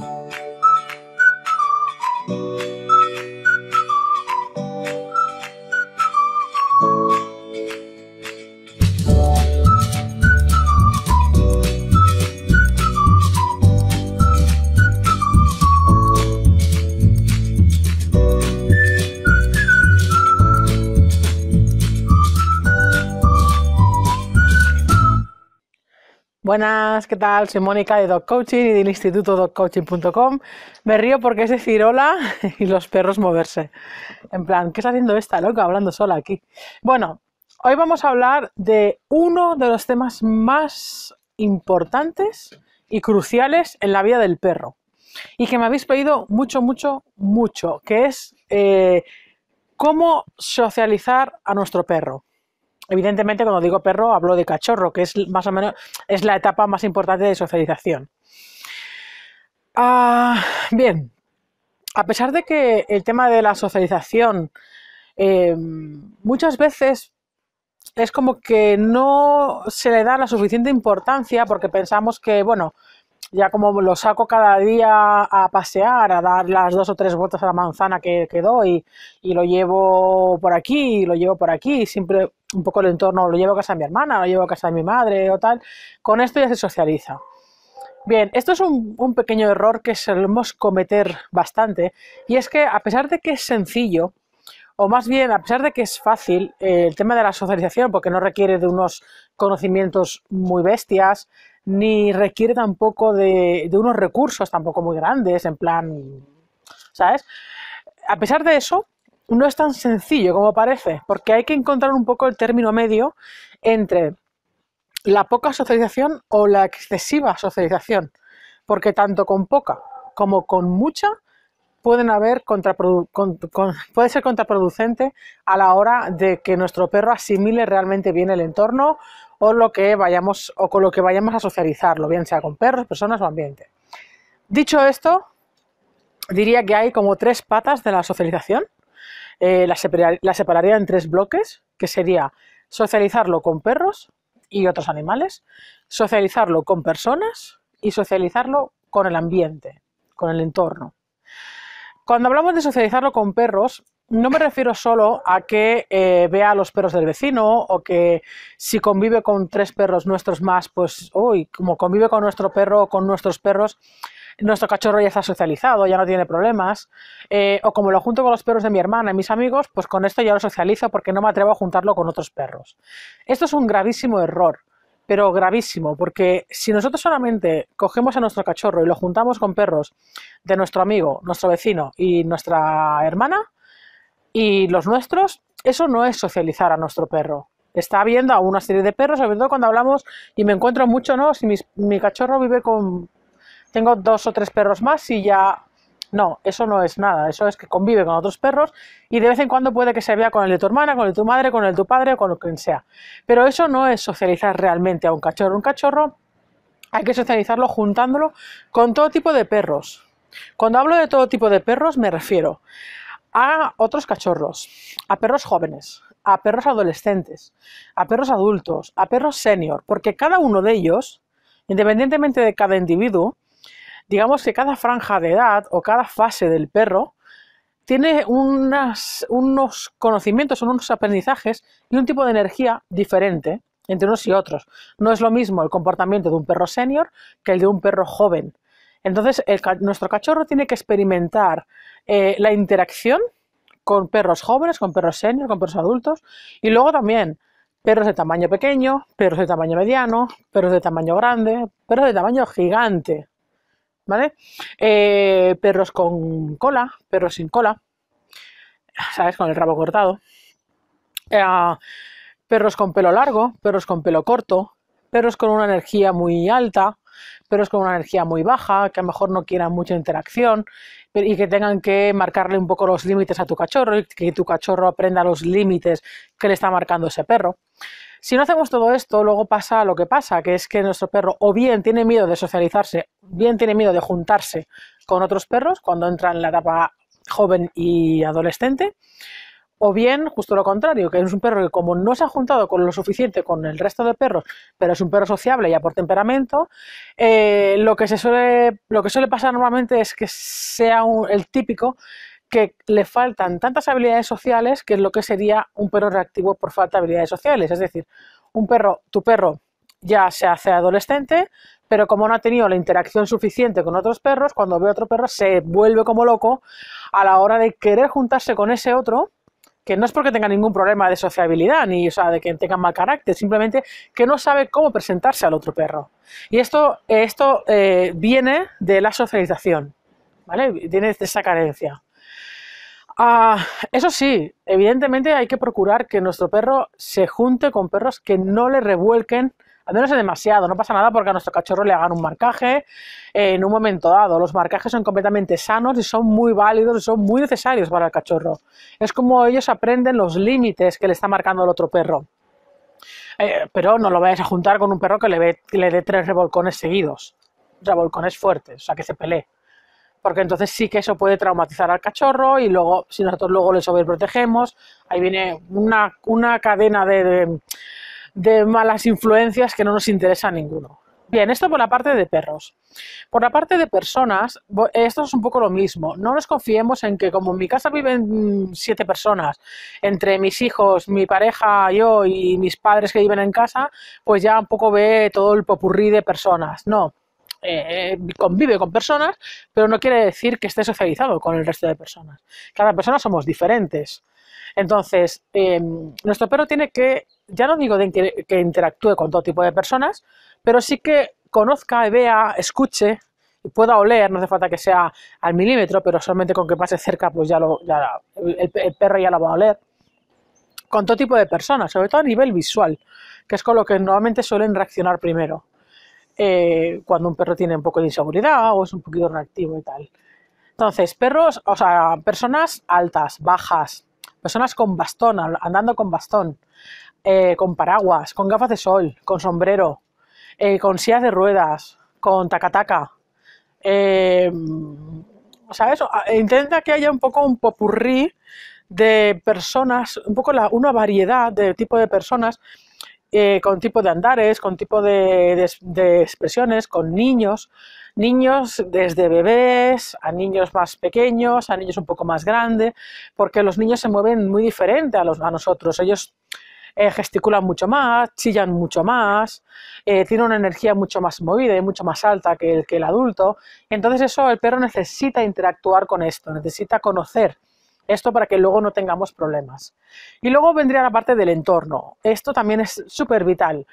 Thank you. Buenas, ¿qué tal? Soy Mónica de Dog Coaching y del instituto dogcoaching.com. Me río porque es decir hola y los perros moverse. En plan, ¿qué está haciendo esta loca hablando sola aquí? Bueno, hoy vamos a hablar de uno de los temas más importantes y cruciales en la vida del perro y que me habéis pedido mucho, mucho, mucho, que es eh, cómo socializar a nuestro perro. Evidentemente, cuando digo perro, hablo de cachorro, que es más o menos es la etapa más importante de socialización. Ah, bien, a pesar de que el tema de la socialización eh, muchas veces es como que no se le da la suficiente importancia porque pensamos que, bueno, ya como lo saco cada día a pasear, a dar las dos o tres vueltas a la manzana que, doy y lo llevo por aquí, lo llevo por aquí, siempre un poco el entorno, lo llevo a casa de mi hermana, lo llevo a casa de mi madre o tal, con esto ya se socializa. Bien, esto es un, pequeño error que solemos cometer bastante y es que a pesar de que es sencillo, o más bien, a pesar de que es fácil, el tema de la socialización, porque no requiere de unos conocimientos muy bestias, ni requiere tampoco de, unos recursos tampoco muy grandes, en plan, ¿sabes? A pesar de eso, no es tan sencillo como parece, porque hay que encontrar un poco el término medio entre la poca socialización o la excesiva socialización, porque tanto con poca como con mucha pueden haber puede ser contraproducente a la hora de que nuestro perro asimile realmente bien el entorno o lo que vayamos o con lo que vayamos a socializarlo, bien sea con perros, personas o ambiente. Dicho esto, diría que hay como tres patas de la socialización. Eh, la separaría en tres bloques, que sería socializarlo con perros y otros animales, socializarlo con personas y socializarlo con el ambiente, con el entorno. Cuando hablamos de socializarlo con perros, no me refiero solo a que eh, vea a los perros del vecino o que si convive con tres perros nuestros más, pues, uy, como convive con nuestro perro o con nuestros perros, nuestro cachorro ya está socializado, ya no tiene problemas. Eh, o como lo junto con los perros de mi hermana y mis amigos, pues con esto ya lo socializo porque no me atrevo a juntarlo con otros perros. Esto es un gravísimo error, pero gravísimo, porque si nosotros solamente cogemos a nuestro cachorro y lo juntamos con perros de nuestro amigo, nuestro vecino y nuestra hermana, y los nuestros, eso no es socializar a nuestro perro. Está viendo a una serie de perros, sobre todo cuando hablamos, y me encuentro mucho, ¿no? Si mi, cachorro vive con... Tengo dos o tres perros más y ya no, eso no es nada, eso es que convive con otros perros y de vez en cuando puede que se vea con el de tu hermana, con el de tu madre, con el de tu padre o con quien sea. Pero eso no es socializar realmente a un cachorro. Un cachorro hay que socializarlo juntándolo con todo tipo de perros. Cuando hablo de todo tipo de perros me refiero a otros cachorros, a perros jóvenes, a perros adolescentes, a perros adultos, a perros senior, porque cada uno de ellos, independientemente de cada individuo, digamos que cada franja de edad o cada fase del perro tiene unos conocimientos, unos aprendizajes y un tipo de energía diferente entre unos y otros. No es lo mismo el comportamiento de un perro senior que el de un perro joven. Entonces, nuestro cachorro tiene que experimentar eh, la interacción con perros jóvenes, con perros senior, con perros adultos y luego también perros de tamaño pequeño, perros de tamaño mediano, perros de tamaño grande, perros de tamaño gigante, ¿vale? Eh, perros con cola, perros sin cola, ¿sabes? Con el rabo cortado. Eh, perros con pelo largo, perros con pelo corto, perros con una energía muy alta, pero es con una energía muy baja, que a lo mejor no quieran mucha interacción y que tengan que marcarle un poco los límites a tu cachorro y que tu cachorro aprenda los límites que le está marcando ese perro. Si no hacemos todo esto, luego pasa lo que pasa, que es que nuestro perro o bien tiene miedo de socializarse, bien tiene miedo de juntarse con otros perros cuando entra en la etapa joven y adolescente, o bien, justo lo contrario, que es un perro que como no se ha juntado con lo suficiente con el resto de perros, pero es un perro sociable ya por temperamento, eh, lo, que se suele, lo que pasar normalmente es que sea el típico que le faltan tantas habilidades sociales que es lo que sería un perro reactivo por falta de habilidades sociales. Es decir, un perro, tu perro ya se hace adolescente, pero como no ha tenido la interacción suficiente con otros perros, cuando ve a otro perro se vuelve como loco a la hora de querer juntarse con ese otro que no es porque tenga ningún problema de sociabilidad, ni o sea, de que tenga mal carácter, simplemente que no sabe cómo presentarse al otro perro. Y esto, esto eh, viene de la socialización, ¿vale? Viene esa carencia. Ah, eso sí, evidentemente hay que procurar que nuestro perro se junte con perros que no le revuelquen al menos demasiado, no pasa nada porque a nuestro cachorro le hagan un marcaje en un momento dado. Los marcajes son completamente sanos y son muy válidos y son muy necesarios para el cachorro. Es como ellos aprenden los límites que le está marcando el otro perro. Eh, pero no lo vayas a juntar con un perro que le, dé tres revolcones seguidos, revolcones fuertes, o sea, que se pelee. Porque entonces sí que eso puede traumatizar al cachorro y luego, si nosotros luego le sobreprotegemos, ahí viene una, una cadena de de malas influencias que no nos interesa a ninguno. Bien, esto por la parte de perros. Por la parte de personas, esto es un poco lo mismo. No nos confiemos en que como en mi casa viven siete personas, entre mis hijos, mi pareja, yo y mis padres que viven en casa, pues ya un poco ve todo el popurrí de personas. No, eh, eh, convive con personas, pero no quiere decir que esté socializado con el resto de personas. Cada persona somos diferentes. Entonces, em, nuestro perro tiene que, ya no digo de que, interactúe con todo tipo de personas, pero sí que conozca, vea, escuche, y pueda oler, no hace falta que sea al milímetro, pero solamente con que pase cerca, pues ya, lo, el, el, perro ya lo va a oler. Con todo tipo de personas, sobre todo a nivel visual, que es con lo que normalmente suelen reaccionar primero. Eh, cuando un perro tiene un poco de inseguridad o es un poquito reactivo y tal. Entonces, perros, o sea, personas altas, bajas, personas con bastón, andando con bastón, eh, con paraguas, con gafas de sol, con sombrero, eh, con sillas de ruedas, con tacataca. ...o sea, eso, ah, Intenta que haya un poco un popurrí de personas, un poco la, una variedad de tipo de personas eh, con tipo de andares, con tipo de, expresiones, con niños, niños desde bebés a niños más pequeños, a niños un poco más grandes, porque los niños se mueven muy diferente a, los, a nosotros. Ellos eh, gesticulan mucho más, chillan mucho más, eh, tienen una energía mucho más movida y mucho más alta que el, que el adulto. Entonces eso, el perro necesita interactuar con esto, necesita conocer esto para que luego no tengamos problemas. Y luego vendría la parte del entorno. Esto también es súper vital.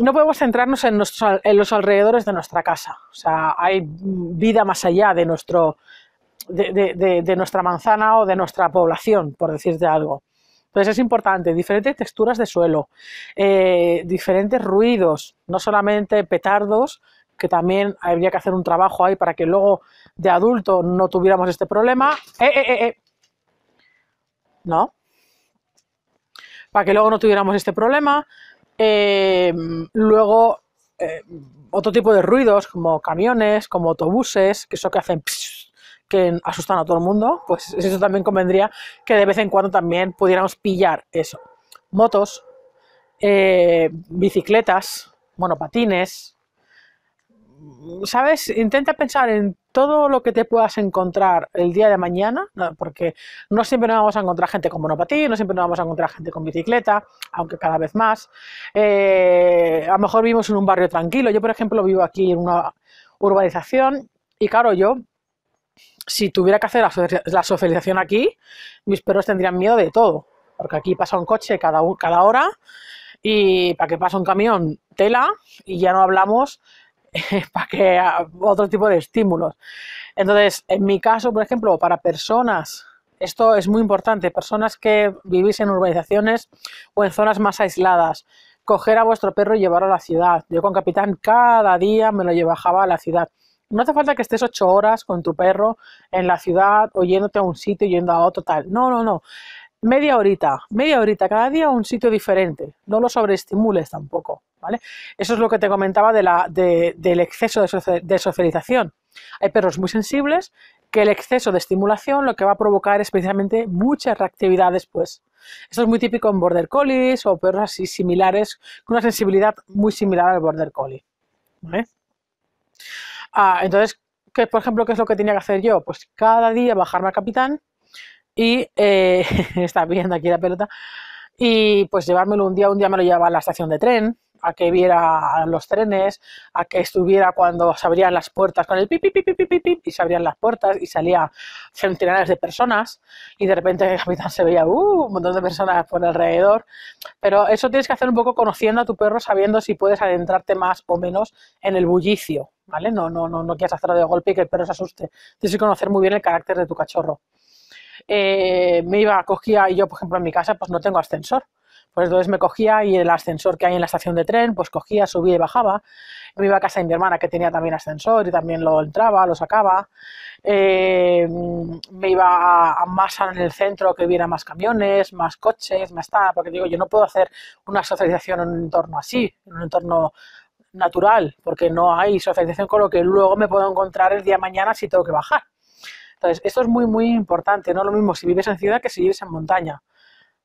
No podemos centrarnos en, los alrededores de nuestra casa. O sea, hay vida más allá de, nuestro, de, nuestra manzana o de nuestra población, por decirte algo. Entonces es importante, diferentes texturas de suelo, eh, diferentes ruidos, no solamente petardos, que también habría que hacer un trabajo ahí para que luego de adulto no tuviéramos este problema. Eh, eh, eh, eh. ¿no? Para que luego no tuviéramos este problema. Eh, luego, eh, otro tipo de ruidos, como camiones, como autobuses, que eso que hacen que asustan a todo el mundo, pues eso también convendría que de vez en cuando también pudiéramos pillar eso. Motos, eh, bicicletas, monopatines, ¿sabes? Intenta pensar en todo lo que te puedas encontrar el día de mañana, porque no siempre nos vamos a encontrar gente con monopatín, no siempre nos vamos a encontrar gente con bicicleta, aunque cada vez más. Eh, a lo mejor vivimos en un barrio tranquilo. Yo, por ejemplo, vivo aquí en una urbanización y, claro, yo si tuviera que hacer la socialización aquí, mis perros tendrían miedo de todo, porque aquí pasa un coche cada, cada hora y para que pase un camión, tela, y ya no hablamos para que otro tipo de estímulos. Entonces, en mi caso, por ejemplo, para personas, esto es muy importante, personas que vivís en urbanizaciones o en zonas más aisladas, coger a vuestro perro y llevarlo a la ciudad. Yo con Capitán cada día me lo llevaba a la ciudad. No hace falta que estés ocho horas con tu perro en la ciudad o yéndote a un sitio, y yendo a otro, tal. No, no, no media horita, media horita cada día a un sitio diferente. No lo sobreestimules tampoco, ¿vale? Eso es lo que te comentaba de la, del exceso de, socialización. Hay perros muy sensibles que el exceso de estimulación lo que va a provocar es precisamente mucha reactividad después. Esto es muy típico en border collies o perros así similares, con una sensibilidad muy similar al border collie. Ah, entonces, que por ejemplo, ¿qué es lo que tenía que hacer yo? Pues cada día bajarme al capitán y eh, está viendo aquí la pelota, y pues llevármelo un día, un día me lo llevaba a la estación de tren, a que viera los trenes, a que estuviera cuando se abrían las puertas con el pip, y se abrían las puertas y salía centenares de personas y de repente el capitán se veía uh, un montón de personas por alrededor. Pero eso tienes que hacer un poco conociendo a tu perro, sabiendo si puedes adentrarte más o menos en el bullicio, ¿vale? No, no, no, no quieras hacerlo de golpe y que el perro se asuste. Tienes que conocer muy bien el carácter de tu cachorro. Eh, me iba, cogía, y yo, por ejemplo, en mi casa, pues no tengo ascensor. Pues entonces me cogía y el ascensor que hay en la estación de tren, pues cogía, subía y bajaba. Me iba a casa de mi hermana que tenía también ascensor y también lo entraba, lo sacaba. Eh, me iba a, más en el centro que hubiera más camiones, más coches, más tal, porque digo, yo no puedo hacer una socialización en un entorno así, en un entorno natural, porque no hay socialización con lo que luego me puedo encontrar el día mañana si tengo que bajar. Entonces, esto es muy, muy importante, no lo mismo si vives en ciudad que si vives en montaña.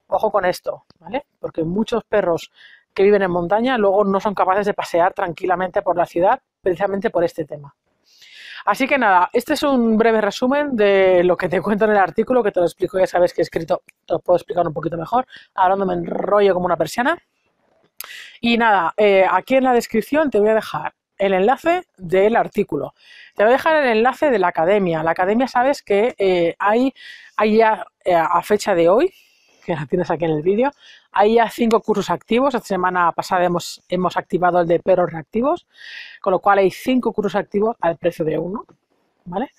Ojo con esto, ¿vale? Porque muchos perros que viven en montaña luego no son capaces de pasear tranquilamente por la ciudad precisamente por este tema. Así que nada, este es un breve resumen de lo que te cuento en el artículo, que te lo explico, ya sabes que he escrito, te lo puedo explicar un poquito mejor, no me enrollo como una persiana. Y nada, eh, aquí en la descripción te voy a dejar el enlace del artículo. Te voy a dejar el enlace de la academia. La academia sabes que eh, hay, hay, ya eh, a fecha de hoy, que la tienes aquí en el vídeo, hay ya cinco cursos activos. Esta semana pasada hemos, hemos activado el de perros reactivos, con lo cual hay cinco cursos activos al precio de uno. ¿vale?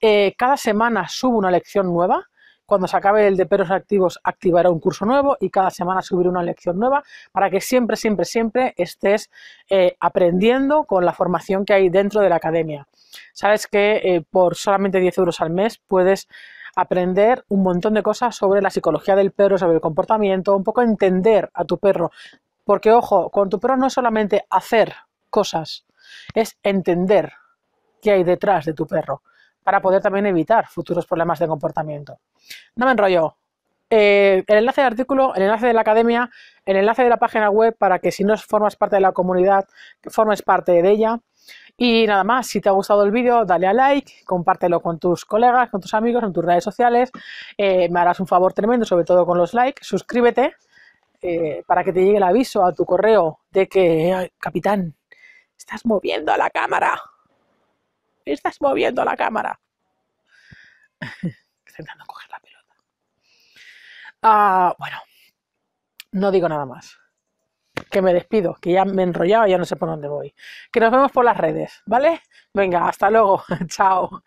Eh, cada semana subo una lección nueva cuando se acabe el de perros activos, activará un curso nuevo y cada semana subiré una lección nueva para que siempre, siempre, siempre estés eh, aprendiendo con la formación que hay dentro de la academia. Sabes que eh, por solamente 10 euros al mes puedes aprender un montón de cosas sobre la psicología del perro, sobre el comportamiento, un poco entender a tu perro. Porque, ojo, con tu perro no es solamente hacer cosas, es entender qué hay detrás de tu perro para poder también evitar futuros problemas de comportamiento. No me enrollo. Eh, el enlace del artículo, el enlace de la academia, el enlace de la página web para que si no formas parte de la comunidad, formes parte de ella. Y nada más, si te ha gustado el vídeo, dale a like, compártelo con tus colegas, con tus amigos, en tus redes sociales. Eh, me harás un favor tremendo, sobre todo con los likes. Suscríbete eh, para que te llegue el aviso a tu correo de que, capitán, estás moviendo la cámara estás moviendo la cámara. Intentando coger la pelota. Ah, bueno, no digo nada más. Que me despido, que ya me he enrollado, ya no sé por dónde voy. Que nos vemos por las redes, ¿vale? Venga, hasta luego. Chao.